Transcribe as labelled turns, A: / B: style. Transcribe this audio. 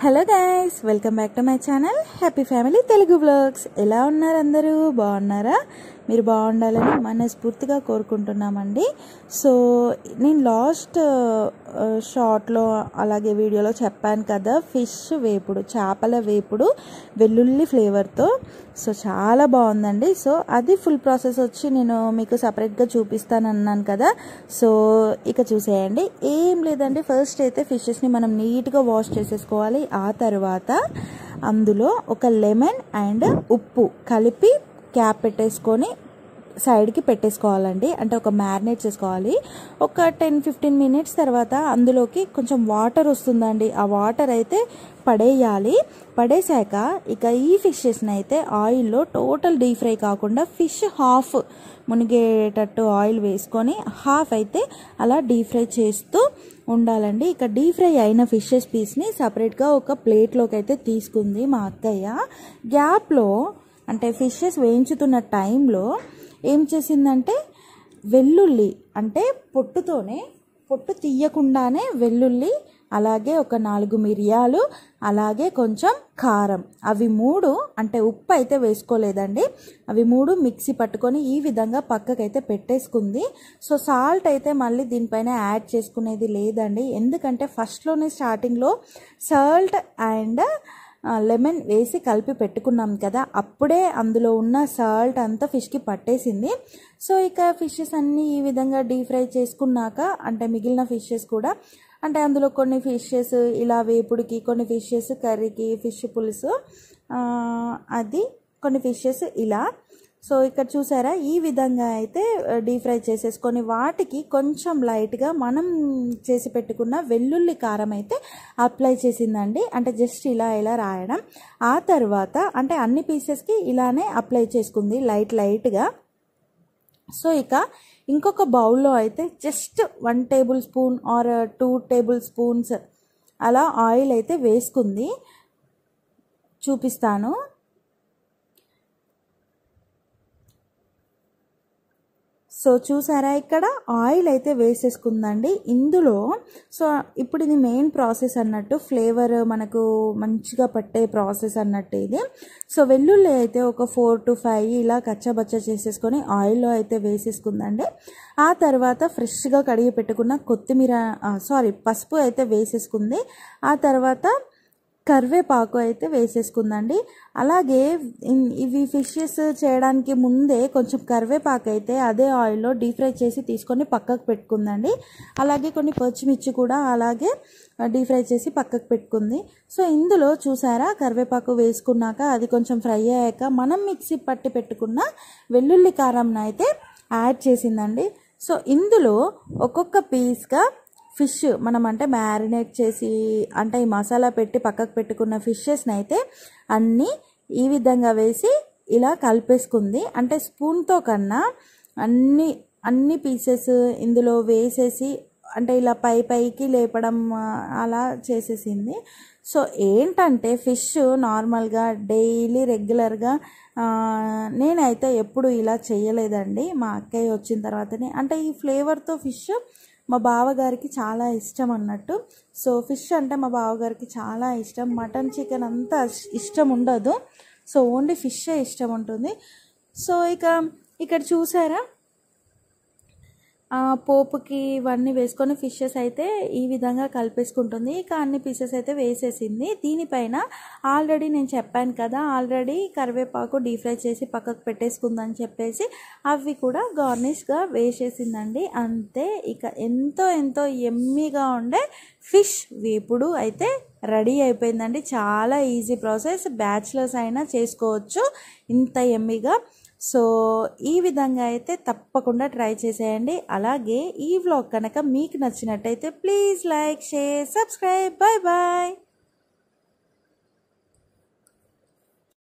A: hello guys welcome back to my channel happy family Telugu vlogs ఎలా ఉన్నారు అందరూ బాగున్నారా మీరు బాగుండాలని మనస్ఫూర్తిగా కోరుకుంటున్నామండి సో నేను లాస్ట్ షార్ట్లో అలాగే వీడియోలో చెప్పాను కదా ఫిష్ వేపుడు చేపల వేపుడు వెల్లుల్లి ఫ్లేవర్తో సో చాలా బాగుందండి సో అది ఫుల్ ప్రాసెస్ వచ్చి నేను మీకు సపరేట్గా చూపిస్తాను అన్నాను కదా సో ఇక చూసేయండి ఏం లేదండి ఫస్ట్ అయితే ఫిషెస్ని మనం నీట్గా వాష్ చేసేసుకోవాలి ఆ తర్వాత అందులో ఒక లెమన్ అండ్ ఉప్పు కలిపి క్యాప్ పెట్టేసుకొని సైడ్కి పెట్టేసుకోవాలండి అంటే ఒక మ్యారినేట్ చేసుకోవాలి ఒక టెన్ ఫిఫ్టీన్ మినిట్స్ తర్వాత అందులోకి కొంచెం వాటర్ వస్తుందండి ఆ వాటర్ అయితే పడేయాలి పడేశాక ఇక ఈ ఫిషెస్ని అయితే ఆయిల్లో టోటల్ డీప్ ఫ్రై కాకుండా ఫిష్ హాఫ్ మునిగేటట్టు ఆయిల్ వేసుకొని హాఫ్ అయితే అలా డీప్ ఫ్రై చేస్తూ ఉండాలండి ఇక డీప్ ఫ్రై అయిన ఫిషెస్ పీస్ని సపరేట్గా ఒక ప్లేట్లోకి అయితే తీసుకుంది మా అత్తయ్య గ్యాప్లో అంటే ఫిషెస్ వేయించుతున్న టైంలో ఏం చేసిందంటే వెల్లుల్లి అంటే పొట్టుతోనే పొట్టు తీయకుండానే వెల్లుల్లి అలాగే ఒక నాలుగు మిరియాలు అలాగే కొంచెం కారం అవి మూడు అంటే ఉప్పు అయితే వేసుకోలేదండి అవి మూడు మిక్సీ పట్టుకొని ఈ విధంగా పక్కకైతే పెట్టేసుకుంది సో సాల్ట్ అయితే మళ్ళీ దీనిపైన యాడ్ చేసుకునేది లేదండి ఎందుకంటే ఫస్ట్లోనే స్టార్టింగ్లో సాల్ట్ అండ్ లెమన్ వేసి కలిపి పెట్టుకున్నాం కదా అప్పుడే అందులో ఉన్న సాల్ట్ అంతా ఫిష్కి పట్టేసింది సో ఇక ఫిషెస్ అన్నీ ఈ విధంగా డీప్ ఫ్రై చేసుకున్నాక అంటే మిగిలిన ఫిషెస్ కూడా అంటే అందులో కొన్ని ఫిషెస్ ఇలా వేపుడికి కొన్ని ఫిషెస్ కర్రీకి ఫిష్ పులుసు అది కొన్ని ఫిషెస్ ఇలా సో ఇక్కడ చూసారా ఈ విధంగా అయితే డీప్ ఫ్రై చేసేసుకొని వాటికి కొంచెం లైట్గా మనం చేసి పెట్టుకున్న వెల్లుల్లి కారం అయితే అప్లై చేసిందండి అంటే జస్ట్ ఇలా ఇలా రాయడం ఆ తర్వాత అంటే అన్ని పీసెస్కి ఇలానే అప్లై చేసుకుంది లైట్ లైట్గా సో ఇక ఇంకొక బౌల్లో అయితే just one tablespoon or two tablespoons అలా ఆయిల్ అయితే వేసుకుంది చూపిస్తాను సో చూసారా ఇక్కడ ఆయిల్ అయితే వేసేసుకుందండి ఇందులో సో ఇప్పుడు ఇది మెయిన్ ప్రాసెస్ అన్నట్టు ఫ్లేవర్ మనకు మంచిగా పట్టే ప్రాసెస్ అన్నట్టు ఇది సో వెల్లుల్లి అయితే ఒక ఫోర్ టు ఫైవ్ ఇలా కచ్చబచ్చ చేసేసుకొని ఆయిల్లో అయితే వేసేసుకుందండి ఆ తర్వాత ఫ్రెష్గా కడిగి పెట్టుకున్న కొత్తిమీర సారీ పసుపు అయితే వేసేసుకుంది ఆ తర్వాత కరివేపాకు అయితే వేసేసుకుందండి అలాగే ఇవి ఫిషెస్ చేయడానికి ముందే కొంచెం కరివేపాకు అయితే అదే ఆయిల్లో డీప్ ఫ్రై చేసి తీసుకొని పక్కకు పెట్టుకుందండి అలాగే కొన్ని పచ్చిమిర్చి కూడా అలాగే డీప్ ఫ్రై చేసి పక్కకు పెట్టుకుంది సో ఇందులో చూసారా కరివేపాకు వేసుకున్నాక అది కొంచెం ఫ్రై అయ్యాక మనం మిక్సీ పట్టి పెట్టుకున్న వెల్లుల్లి కారంను అయితే యాడ్ చేసిందండి సో ఇందులో ఒక్కొక్క పీస్గా ఫిష్ మనం అంటే మ్యారినేట్ చేసి అంటే ఈ మసాలా పెట్టి పక్కకు పెట్టుకున్న ఫిషెస్ని అయితే అన్నీ ఈ విధంగా వేసి ఇలా కలిపేసుకుంది అంటే స్పూన్తో కన్నా అన్ని అన్ని పీసెస్ ఇందులో వేసేసి అంటే ఇలా పై పైకి లేపడం అలా చేసేసింది సో ఏంటంటే ఫిష్ నార్మల్గా డైలీ రెగ్యులర్గా నేనైతే ఎప్పుడు ఇలా చేయలేదండి మా అక్కయ్య వచ్చిన తర్వాతనే అంటే ఈ ఫ్లేవర్తో ఫిష్ మా బావగారికి చాలా ఇష్టం అన్నట్టు సో ఫిష్ అంటే మా బావగారికి చాలా ఇష్టం మటన్ చికెన్ అంతా ఇష్టం ఉండదు సో ఓన్లీ ఫిషే ఇష్టం ఉంటుంది సో ఇక ఇక్కడ చూసారా పోపుకి ఇవన్నీ వేసుకొని ఫిషెస్ అయితే ఈ విధంగా కలిపేసుకుంటుంది ఇక అన్ని పీసెస్ అయితే వేసేసింది దీనిపైన ఆల్రెడీ నేను చెప్పాను కదా ఆల్రెడీ కరివేపాకు డీప్ ఫ్రై చేసి పక్కకు పెట్టేసుకుందని చెప్పేసి అవి కూడా గార్నిష్గా వేసేసిందండి అంతే ఇక ఎంతో ఎంతో ఎమ్మీగా ఉండే ఫిష్ వేపుడు అయితే రెడీ అయిపోయిందండి చాలా ఈజీ ప్రాసెస్ బ్యాచిలర్స్ అయినా చేసుకోవచ్చు ఇంత ఎమ్మిగా సో ఈ విధంగా అయితే తప్పకుండా ట్రై చేసేయండి అలాగే ఈ వ్లాగ్ కనుక మీకు నచ్చినట్టయితే please like share subscribe bye bye